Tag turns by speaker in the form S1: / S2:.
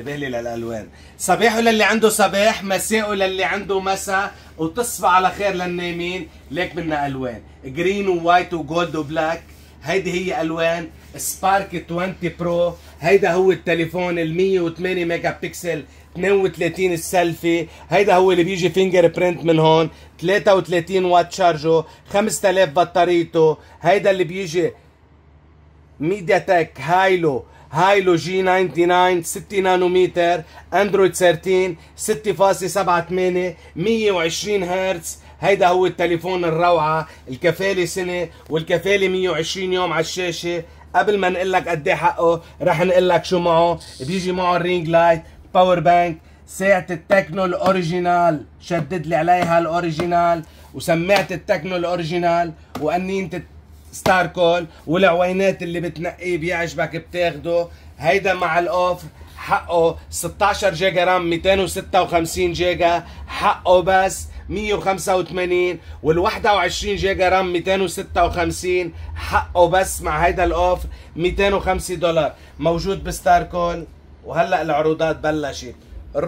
S1: انتبه لي للالوان صباح للي عنده صباح مساء للي عنده مساء وتصبح على خير للنايمين ليك بدنا الوان جرين ووايت وجولد وبلاك هيدي هي الوان سبارك 20 برو هيدا هو التليفون ال 108 ميجا بكسل 32 السيلفي هيدا هو اللي بيجي فينجر برنت من هون 33 وات شارجو 5000 بطاريته هيدا اللي بيجي ميديا تك هايلو هايلو جي 99 60 نانومتر اندرويد 13 6.78 120 هرتز هيدا هو التليفون الروعه الكفاله سنه والكفاله 120 يوم على الشاشه قبل ما نقول لك قد ايه حقه رح نقول لك شو معه بيجي معه الرينج لايت باور بانك ساعة التكنو الاوريجينال شدد لي عليها الاوريجينال وسمعت التكنو الاوريجينال وقنينة ستار كول والعوينات اللي بتنقيه بيعجبك بتاخده هيدا مع الاوفر حقه 16 جيجا رام 256 جيجا حقه بس 185 وال 21 جيجا رام 256 حقه بس مع هيدا الاوفر 205 دولار موجود بستار كول وهلا العروضات بلشت